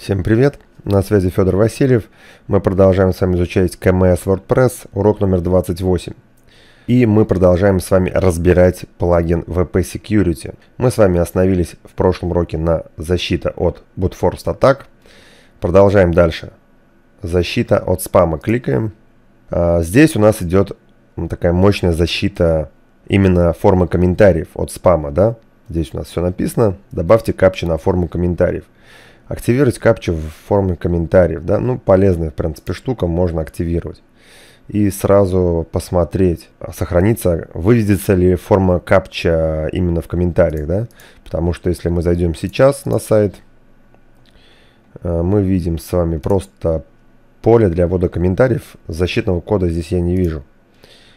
Всем привет! На связи Федор Васильев. Мы продолжаем с вами изучать КМС WordPress, урок номер 28. И мы продолжаем с вами разбирать плагин VP Security. Мы с вами остановились в прошлом уроке на защита от Bootforced атак. Продолжаем дальше. Защита от спама. Кликаем. А, здесь у нас идет ну, такая мощная защита именно формы комментариев от спама. Да? Здесь у нас все написано. Добавьте капчу на форму комментариев активировать капчу в форме комментариев, да, ну полезная в принципе штука, можно активировать и сразу посмотреть, сохранится, выведется ли форма капча именно в комментариях, да, потому что если мы зайдем сейчас на сайт, э, мы видим с вами просто поле для ввода комментариев, защитного кода здесь я не вижу.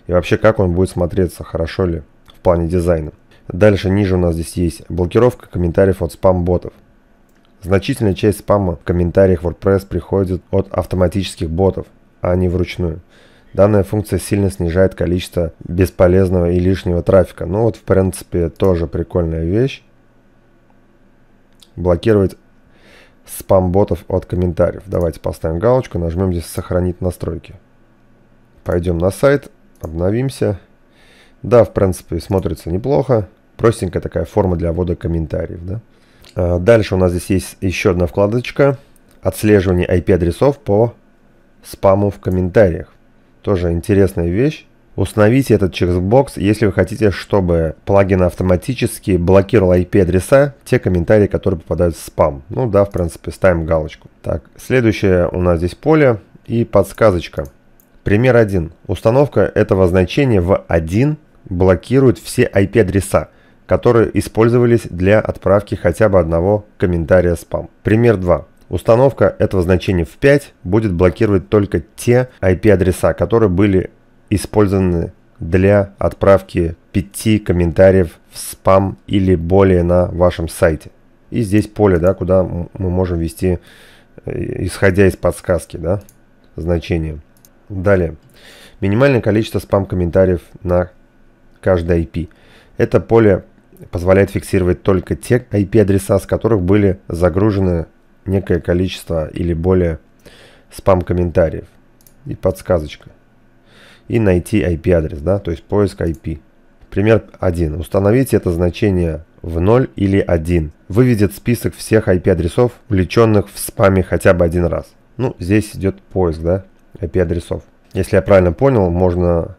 И вообще, как он будет смотреться, хорошо ли в плане дизайна. Дальше ниже у нас здесь есть блокировка комментариев от спам-ботов. Значительная часть спама в комментариях WordPress приходит от автоматических ботов, а не вручную. Данная функция сильно снижает количество бесполезного и лишнего трафика. Ну вот, в принципе, тоже прикольная вещь. Блокировать спам-ботов от комментариев. Давайте поставим галочку, нажмем здесь «Сохранить настройки». Пойдем на сайт, обновимся. Да, в принципе, смотрится неплохо. Простенькая такая форма для ввода комментариев, да? Э, дальше у нас здесь есть еще одна вкладочка. Отслеживание IP-адресов по спаму в комментариях. Тоже интересная вещь. Установите этот чекбокс, если вы хотите, чтобы плагин автоматически блокировал IP-адреса, те комментарии, которые попадают в спам. Ну да, в принципе, ставим галочку. Так, следующее у нас здесь поле и подсказочка. Пример 1. Установка этого значения в 1 блокирует все IP-адреса которые использовались для отправки хотя бы одного комментария спам. Пример 2. Установка этого значения в 5 будет блокировать только те IP-адреса, которые были использованы для отправки 5 комментариев в спам или более на вашем сайте. И здесь поле, да, куда мы можем ввести, э, исходя из подсказки, да, значение. Далее. Минимальное количество спам-комментариев на каждой IP. Это поле позволяет фиксировать только те IP-адреса, с которых были загружены некое количество или более спам-комментариев и подсказочка. И найти IP-адрес, да, то есть поиск IP. Пример 1. Установите это значение в 0 или 1. Выведет список всех IP-адресов, увлеченных в спаме хотя бы один раз. Ну, здесь идет поиск, да, IP-адресов. Если я правильно понял, можно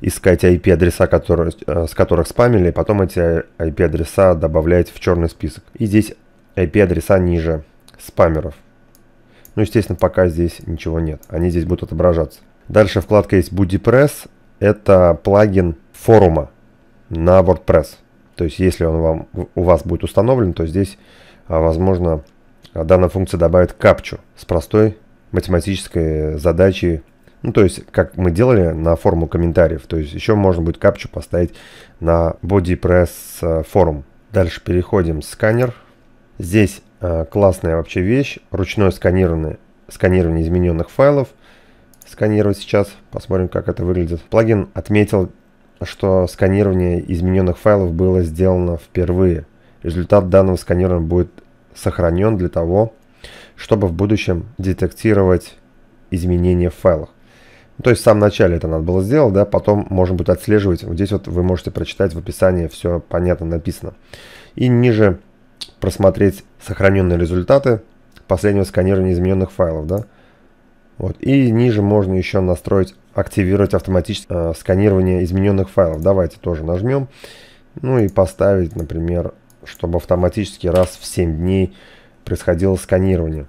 искать IP-адреса, э, с которых спамили, и потом эти IP-адреса добавлять в черный список. И здесь IP-адреса ниже спамеров. Ну, естественно, пока здесь ничего нет. Они здесь будут отображаться. Дальше вкладка есть BuddyPress. Это плагин форума на WordPress. То есть, если он вам, у вас будет установлен, то здесь, а, возможно, данная функция добавит капчу с простой математической задачей ну, то есть, как мы делали на форму комментариев. То есть, еще можно будет капчу поставить на BodyPress э, форум. Дальше переходим в сканер. Здесь э, классная вообще вещь. Ручное сканирование, сканирование измененных файлов. Сканировать сейчас. Посмотрим, как это выглядит. Плагин отметил, что сканирование измененных файлов было сделано впервые. Результат данного сканирования будет сохранен для того, чтобы в будущем детектировать изменения в файлах. Ну, то есть в самом начале это надо было сделать, да, потом можно будет отслеживать. Вот здесь вот вы можете прочитать в описании, все понятно написано. И ниже просмотреть сохраненные результаты последнего сканирования измененных файлов, да. Вот. И ниже можно еще настроить, активировать автоматическое э, сканирование измененных файлов. Давайте тоже нажмем. Ну и поставить, например, чтобы автоматически раз в 7 дней происходило сканирование.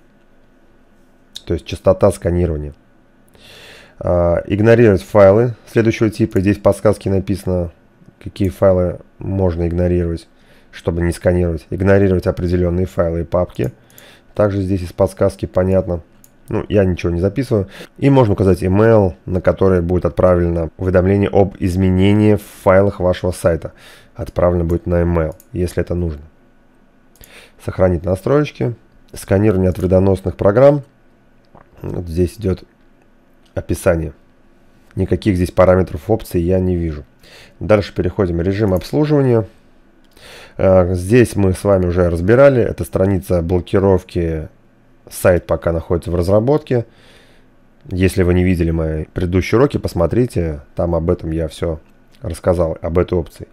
То есть частота сканирования. А, игнорировать файлы следующего типа. Здесь в подсказке написано, какие файлы можно игнорировать, чтобы не сканировать. Игнорировать определенные файлы и папки. Также здесь из подсказки понятно. Ну, я ничего не записываю. И можно указать email, на который будет отправлено уведомление об изменении в файлах вашего сайта. Отправлено будет на email, если это нужно. Сохранить настройки. Сканирование от вредоносных программ. Вот здесь идет описание. Никаких здесь параметров опций я не вижу. Дальше переходим в режим обслуживания. Э, здесь мы с вами уже разбирали. Это страница блокировки. Сайт пока находится в разработке. Если вы не видели мои предыдущие уроки, посмотрите. Там об этом я все рассказал, об этой опции.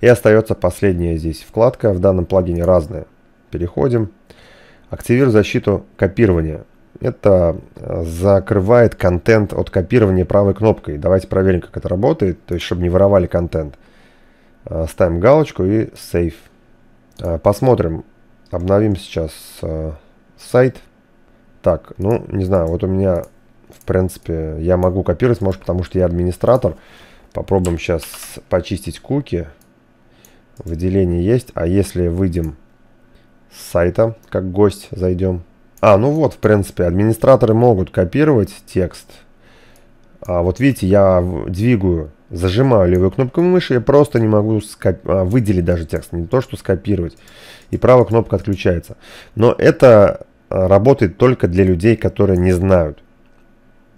И остается последняя здесь вкладка. В данном плагине разная. Переходим. Активирую защиту копирования это э, закрывает контент от копирования правой кнопкой. Давайте проверим, как это работает, то есть, чтобы не воровали контент. Э, ставим галочку и Save. Э, посмотрим. Обновим сейчас сайт. Так, ну, не знаю, вот у меня, в принципе, я могу копировать, может, потому что я администратор. Попробуем сейчас почистить куки. Выделение есть. А если выйдем с сайта, как гость зайдем, а, ну вот, в принципе, администраторы могут копировать текст. А, вот видите, я двигаю, зажимаю левую кнопку мыши, я просто не могу а, выделить даже текст, не то что скопировать. И правая кнопка отключается. Но это а, работает только для людей, которые не знают.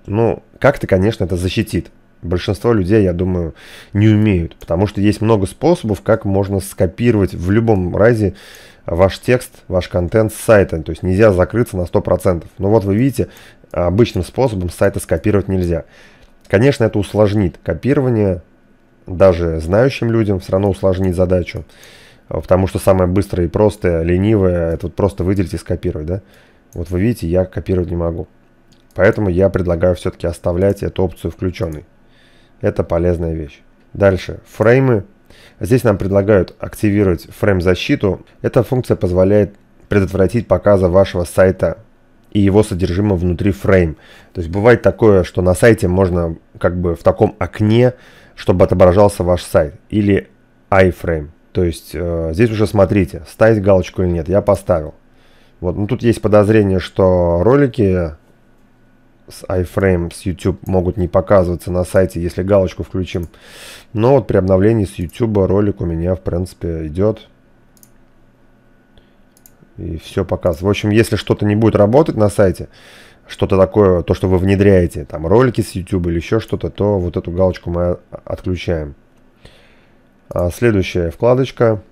Ну, как-то, конечно, это защитит. Большинство людей, я думаю, не умеют, потому что есть много способов, как можно скопировать в любом разе ваш текст, ваш контент с сайта. То есть нельзя закрыться на 100%. Но вот вы видите, обычным способом сайта скопировать нельзя. Конечно, это усложнит копирование, даже знающим людям все равно усложнит задачу. Потому что самое быстрое и простое, ленивое, это вот просто выделить и скопировать, да? Вот вы видите, я копировать не могу. Поэтому я предлагаю все-таки оставлять эту опцию включенной. Это полезная вещь. Дальше. Фреймы Здесь нам предлагают активировать фрейм-защиту. Эта функция позволяет предотвратить показа вашего сайта и его содержимого внутри фрейм. То есть бывает такое, что на сайте можно как бы в таком окне, чтобы отображался ваш сайт или iframe. То есть э, здесь уже смотрите, ставить галочку или нет. Я поставил. Вот, ну тут есть подозрение, что ролики с iFrame, с YouTube могут не показываться на сайте, если галочку включим. Но вот при обновлении с YouTube ролик у меня, в принципе, идет. И все показывает. В общем, если что-то не будет работать на сайте, что-то такое, то, что вы внедряете, там ролики с YouTube или еще что-то, то вот эту галочку мы отключаем. А следующая вкладочка.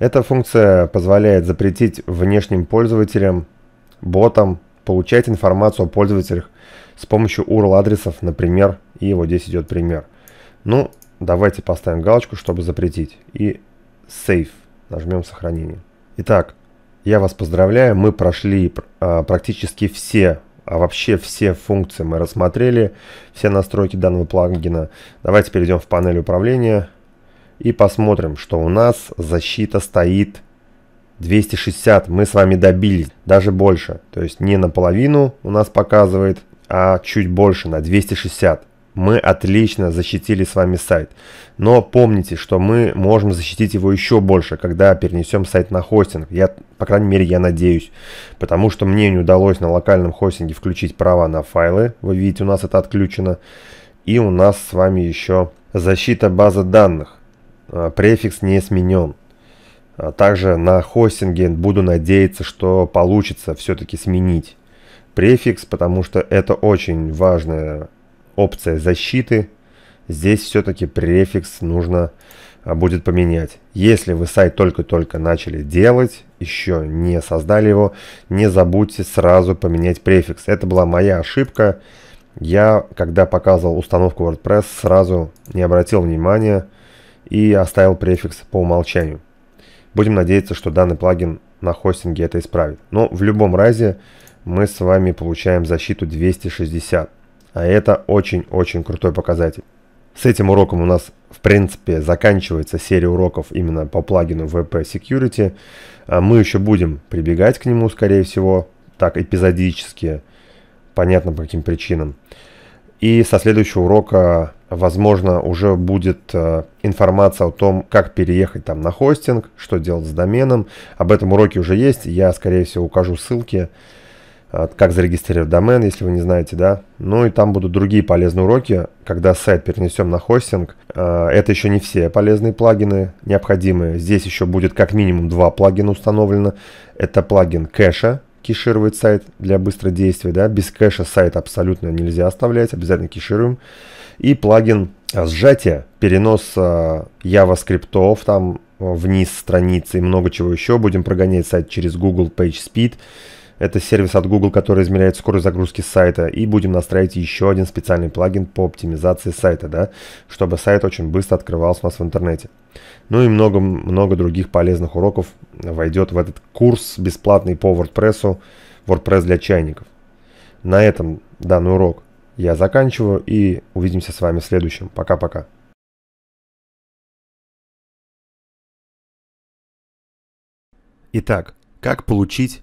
Эта функция позволяет запретить внешним пользователям, ботам, получать информацию о пользователях с помощью URL-адресов, например, и вот здесь идет пример. Ну, давайте поставим галочку, чтобы запретить. И Save. Нажмем сохранение. Итак, я вас поздравляю, мы прошли а, практически все, а вообще все функции мы рассмотрели, все настройки данного плагина. Давайте перейдем в панель управления и посмотрим, что у нас защита стоит 260. Мы с вами добились, даже больше. То есть не наполовину у нас показывает а чуть больше, на 260. Мы отлично защитили с вами сайт. Но помните, что мы можем защитить его еще больше, когда перенесем сайт на хостинг. Я, по крайней мере, я надеюсь. Потому что мне не удалось на локальном хостинге включить права на файлы. Вы видите, у нас это отключено. И у нас с вами еще защита базы данных. А, префикс не сменен. А также на хостинге буду надеяться, что получится все-таки сменить префикс, потому что это очень важная опция защиты. Здесь все-таки префикс нужно а, будет поменять. Если вы сайт только-только начали делать, еще не создали его, не забудьте сразу поменять префикс. Это была моя ошибка. Я, когда показывал установку WordPress, сразу не обратил внимания и оставил префикс по умолчанию. Будем надеяться, что данный плагин на хостинге это исправит. Но в любом разе мы с вами получаем защиту 260. А это очень-очень крутой показатель. С этим уроком у нас, в принципе, заканчивается серия уроков именно по плагину VP Security. А мы еще будем прибегать к нему, скорее всего, так эпизодически, понятно по каким причинам. И со следующего урока, возможно, уже будет э, информация о том, как переехать там на хостинг, что делать с доменом. Об этом уроке уже есть, я, скорее всего, укажу ссылки как зарегистрировать домен, если вы не знаете, да. Ну и там будут другие полезные уроки, когда сайт перенесем на хостинг. Э, это еще не все полезные плагины необходимые. Здесь еще будет как минимум два плагина установлено. Это плагин кэша, кешировать сайт для быстродействия, да. Без кэша сайт абсолютно нельзя оставлять, обязательно кешируем. И плагин сжатия, перенос э, JavaScript, там вниз страницы и много чего еще. Будем прогонять сайт через Google PageSpeed. Speed это сервис от Google, который измеряет скорость загрузки сайта. И будем настраивать еще один специальный плагин по оптимизации сайта, да, чтобы сайт очень быстро открывался у нас в интернете. Ну и много-много других полезных уроков войдет в этот курс бесплатный по WordPress, WordPress для чайников. На этом данный урок я заканчиваю и увидимся с вами в следующем. Пока-пока. Итак, как получить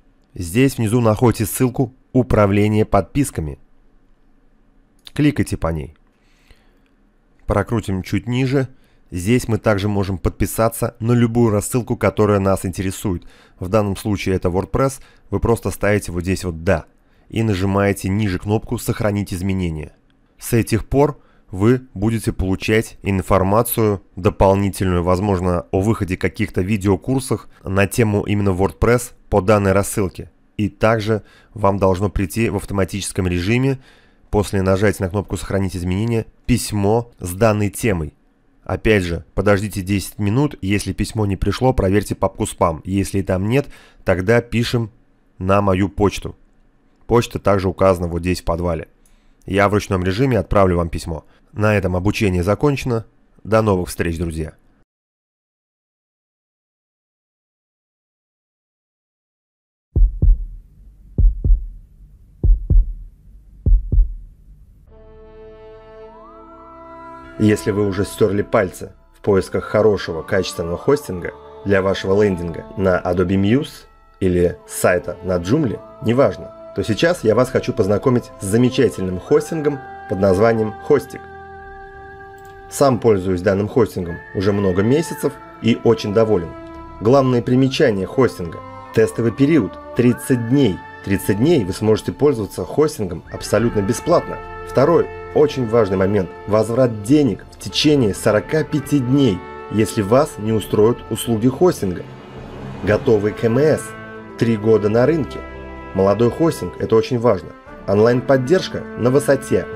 Здесь внизу находите ссылку «Управление подписками». Кликайте по ней. Прокрутим чуть ниже. Здесь мы также можем подписаться на любую рассылку, которая нас интересует. В данном случае это WordPress. Вы просто ставите вот здесь вот «Да» и нажимаете ниже кнопку «Сохранить изменения». С этих пор – вы будете получать информацию дополнительную, возможно, о выходе каких-то видеокурсах на тему именно WordPress по данной рассылке. И также вам должно прийти в автоматическом режиме после нажатия на кнопку «Сохранить изменения» письмо с данной темой. Опять же, подождите 10 минут, если письмо не пришло, проверьте папку «Спам». Если там нет, тогда пишем на мою почту. Почта также указана вот здесь в подвале. Я в ручном режиме отправлю вам письмо. На этом обучение закончено. До новых встреч, друзья! Если вы уже стерли пальцы в поисках хорошего качественного хостинга для вашего лендинга на Adobe Muse или сайта на Joomla, неважно, то сейчас я вас хочу познакомить с замечательным хостингом под названием Hostik. Сам пользуюсь данным хостингом уже много месяцев и очень доволен. Главные примечания хостинга. Тестовый период 30 дней. 30 дней вы сможете пользоваться хостингом абсолютно бесплатно. Второй очень важный момент – возврат денег в течение 45 дней, если вас не устроят услуги хостинга. Готовый КМС – 3 года на рынке. Молодой хостинг – это очень важно. Онлайн-поддержка на высоте –